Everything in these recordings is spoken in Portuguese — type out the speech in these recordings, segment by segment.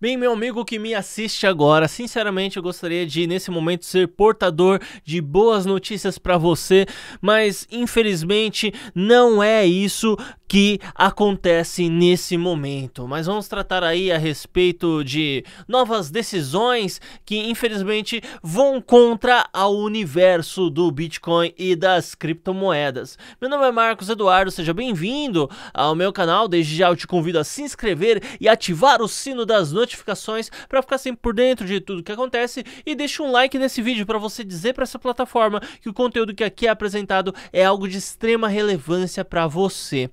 Bem, meu amigo que me assiste agora, sinceramente eu gostaria de nesse momento ser portador de boas notícias para você, mas infelizmente não é isso que acontece nesse momento. Mas vamos tratar aí a respeito de novas decisões que infelizmente vão contra ao universo do Bitcoin e das criptomoedas. Meu nome é Marcos Eduardo, seja bem-vindo ao meu canal. Desde já eu te convido a se inscrever e ativar o sino das notificações notificações para ficar sempre por dentro de tudo que acontece e deixa um like nesse vídeo para você dizer para essa plataforma que o conteúdo que aqui é apresentado é algo de extrema relevância para você.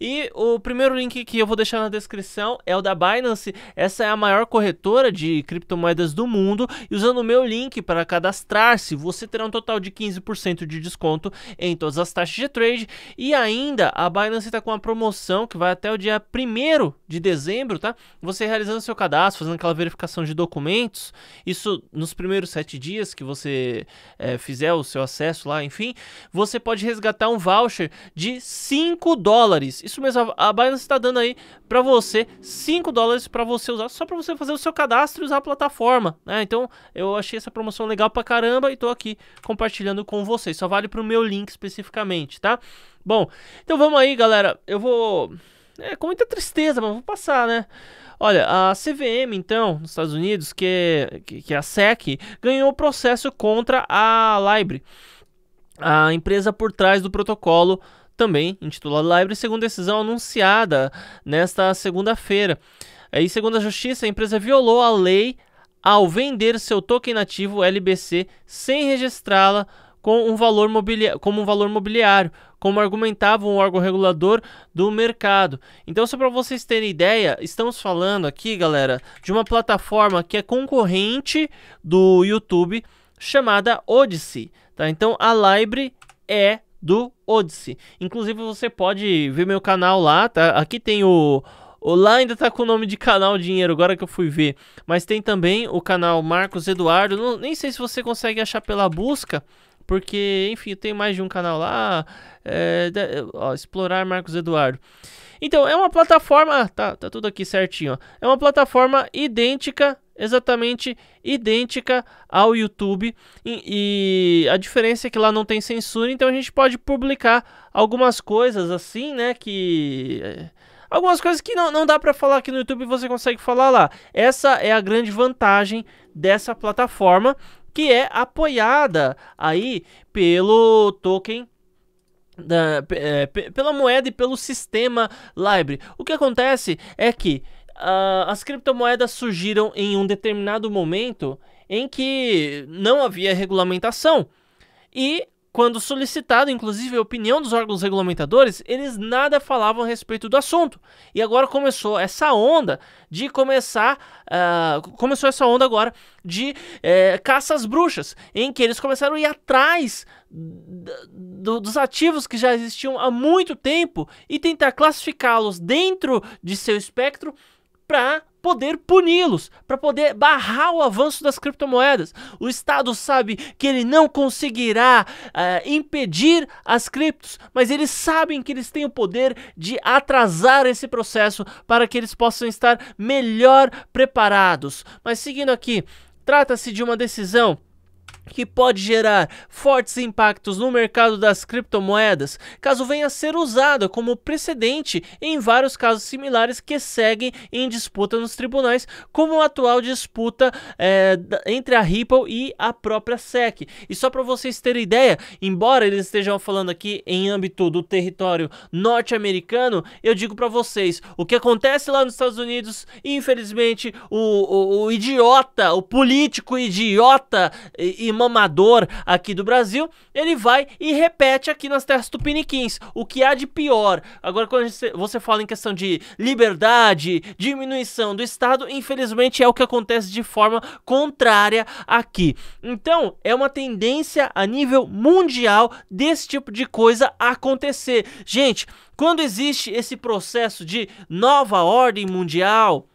E o primeiro link que eu vou deixar na descrição é o da Binance. Essa é a maior corretora de criptomoedas do mundo e usando o meu link para cadastrar-se, você terá um total de 15% de desconto em todas as taxas de trade e ainda a Binance está com uma promoção que vai até o dia 1 de dezembro, tá? Você realizando seu cadastro cadastro, fazendo aquela verificação de documentos, isso nos primeiros sete dias que você é, fizer o seu acesso lá, enfim, você pode resgatar um voucher de 5 dólares. Isso mesmo, a Binance está dando aí para você 5 dólares para você usar, só para você fazer o seu cadastro e usar a plataforma. Né? Então eu achei essa promoção legal para caramba e tô aqui compartilhando com vocês. Só vale para o meu link especificamente, tá? Bom, então vamos aí, galera. Eu vou é, com muita tristeza, mas vou passar, né? Olha, a CVM, então, nos Estados Unidos, que é, que, que é a SEC, ganhou o processo contra a Libre, a empresa por trás do protocolo também intitulado Libre, segundo decisão anunciada nesta segunda-feira. É, e segundo a justiça, a empresa violou a lei ao vender seu token nativo LBC sem registrá-la com um valor como um valor mobiliário, como argumentava um órgão regulador do mercado. Então, só para vocês terem ideia, estamos falando aqui, galera, de uma plataforma que é concorrente do YouTube chamada Odyssey. Tá? Então, a Libre é do Odyssey. Inclusive, você pode ver meu canal lá, tá? Aqui tem o Lá ainda tá com o nome de canal Dinheiro, agora que eu fui ver. Mas tem também o canal Marcos Eduardo. Não, nem sei se você consegue achar pela busca, porque, enfim, tem mais de um canal lá. É, ó, explorar Marcos Eduardo. Então, é uma plataforma. Tá, tá tudo aqui certinho. Ó. É uma plataforma idêntica, exatamente idêntica ao YouTube. E, e, a diferença é que lá não tem censura, então a gente pode publicar algumas coisas assim, né? Que. É, algumas coisas que não, não dá para falar aqui no YouTube você consegue falar lá. Essa é a grande vantagem dessa plataforma, que é apoiada aí pelo token da, é, pela moeda e pelo sistema Libre. O que acontece é que uh, as criptomoedas surgiram em um determinado momento em que não havia regulamentação e quando solicitado, inclusive, a opinião dos órgãos regulamentadores, eles nada falavam a respeito do assunto. E agora começou essa onda de começar. Uh, começou essa onda agora de uh, caças bruxas, em que eles começaram a ir atrás do, dos ativos que já existiam há muito tempo e tentar classificá-los dentro de seu espectro para poder puni-los, para poder barrar o avanço das criptomoedas. O Estado sabe que ele não conseguirá uh, impedir as criptos, mas eles sabem que eles têm o poder de atrasar esse processo para que eles possam estar melhor preparados. Mas seguindo aqui, trata-se de uma decisão que pode gerar fortes impactos no mercado das criptomoedas, caso venha a ser usada como precedente em vários casos similares que seguem em disputa nos tribunais, como a atual disputa é, entre a Ripple e a própria SEC. E só para vocês terem ideia, embora eles estejam falando aqui em âmbito do território norte-americano, eu digo para vocês, o que acontece lá nos Estados Unidos, infelizmente, o, o, o idiota, o político idiota e mamador aqui do Brasil, ele vai e repete aqui nas terras tupiniquins, o que há de pior. Agora, quando você fala em questão de liberdade, diminuição do Estado, infelizmente é o que acontece de forma contrária aqui. Então, é uma tendência a nível mundial desse tipo de coisa acontecer. Gente, quando existe esse processo de nova ordem mundial,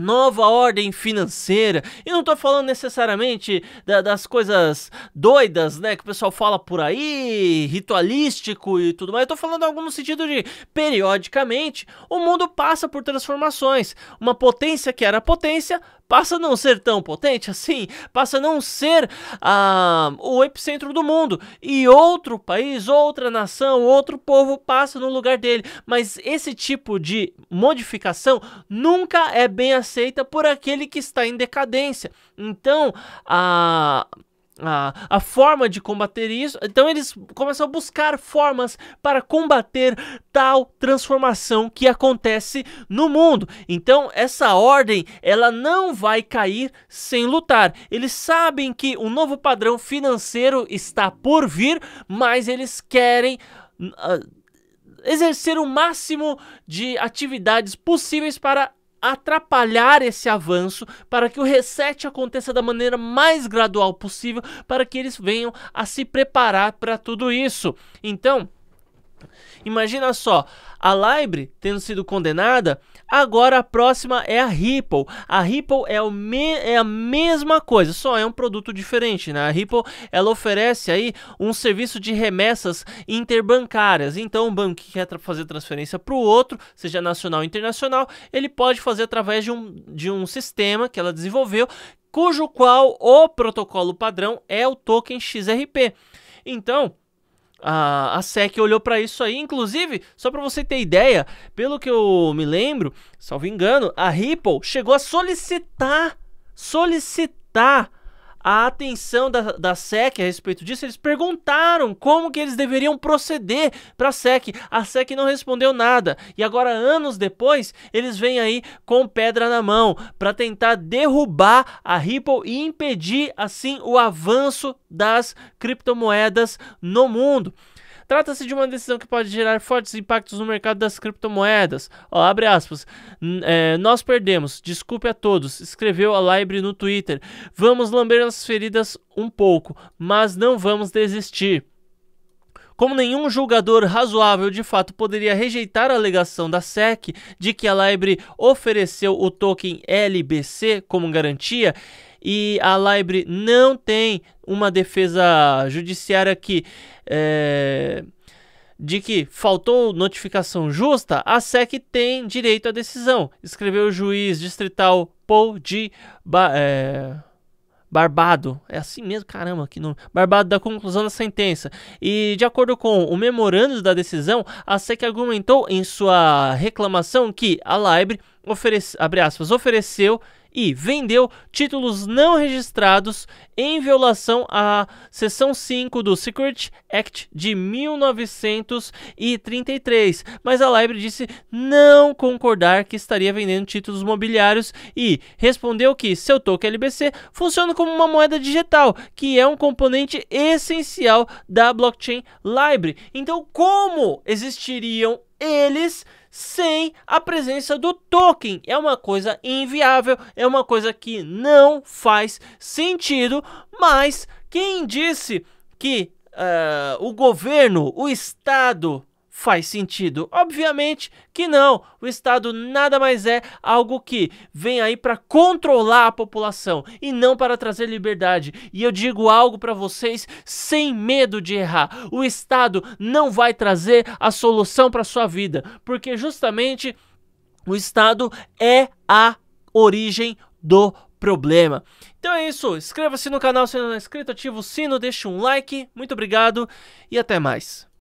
nova ordem financeira. E não estou falando necessariamente da, das coisas doidas, né, que o pessoal fala por aí, ritualístico e tudo mais. estou falando algo no sentido de periodicamente o mundo passa por transformações. Uma potência que era potência passa a não ser tão potente assim, passa a não ser ah, o epicentro do mundo. E outro país, outra nação, outro povo passa no lugar dele. Mas esse tipo de modificação nunca é bem aceita por aquele que está em decadência. Então, a. Ah, a, a forma de combater isso. Então eles começam a buscar formas para combater tal transformação que acontece no mundo. Então essa ordem ela não vai cair sem lutar. Eles sabem que um novo padrão financeiro está por vir, mas eles querem uh, exercer o máximo de atividades possíveis para atrapalhar esse avanço para que o reset aconteça da maneira mais gradual possível para que eles venham a se preparar para tudo isso. Então, Imagina só, a Libre tendo sido condenada, agora a próxima é a Ripple. A Ripple é, é, a mesma coisa, só é um produto diferente, né? A Ripple, ela oferece aí um serviço de remessas interbancárias. Então, um banco que quer tra fazer transferência para o outro, seja nacional ou internacional, ele pode fazer através de um, de um sistema que ela desenvolveu, cujo qual o protocolo padrão é o token XRP. Então, a, a SEC olhou para isso aí. Inclusive, só para você ter ideia, pelo que eu me lembro, salvo engano, a Ripple chegou a solicitar, solicitar a atenção da, da SEC a respeito disso, eles perguntaram como que eles deveriam proceder para a SEC. A SEC não respondeu nada. E agora, anos depois, eles vêm aí com pedra na mão para tentar derrubar a Ripple e impedir, assim, o avanço das criptomoedas no mundo. Trata-se de uma decisão que pode gerar fortes impactos no mercado das criptomoedas. Ó, abre aspas. É, nós perdemos, desculpe a todos, escreveu a Libre no Twitter. Vamos lamber as feridas um pouco, mas não vamos desistir. Como nenhum julgador razoável de fato poderia rejeitar a alegação da SEC de que a Libre ofereceu o token LBC como garantia, e a Libre não tem uma defesa judiciária que é, de que faltou notificação justa, a SEC tem direito à decisão, escreveu o juiz distrital Paul de ba é, Barbado, é assim mesmo, caramba, que nome. Barbado da conclusão da sentença. E de acordo com o memorando da decisão, a SEC argumentou em sua reclamação que a Libre oferece, aspas, ofereceu e vendeu títulos não registrados em violação à seção 5 do Security Act de 1933. Mas a Libre disse não concordar que estaria vendendo títulos mobiliários e respondeu que seu token LBC funciona como uma moeda digital, que é um componente essencial da blockchain Libre. Então, como existiriam eles sem a presença do token. É uma coisa inviável, é uma coisa que não faz sentido, mas quem disse que uh, o governo, o Estado faz sentido? Obviamente que não. O Estado nada mais é algo que vem aí para controlar a população e não para trazer liberdade. E eu digo algo para vocês sem medo de errar. O Estado não vai trazer a solução para sua vida, porque justamente o Estado é a origem do problema. Então é isso, inscreva-se no canal se não é inscrito, ativa o sino, deixa um like, muito obrigado e até mais.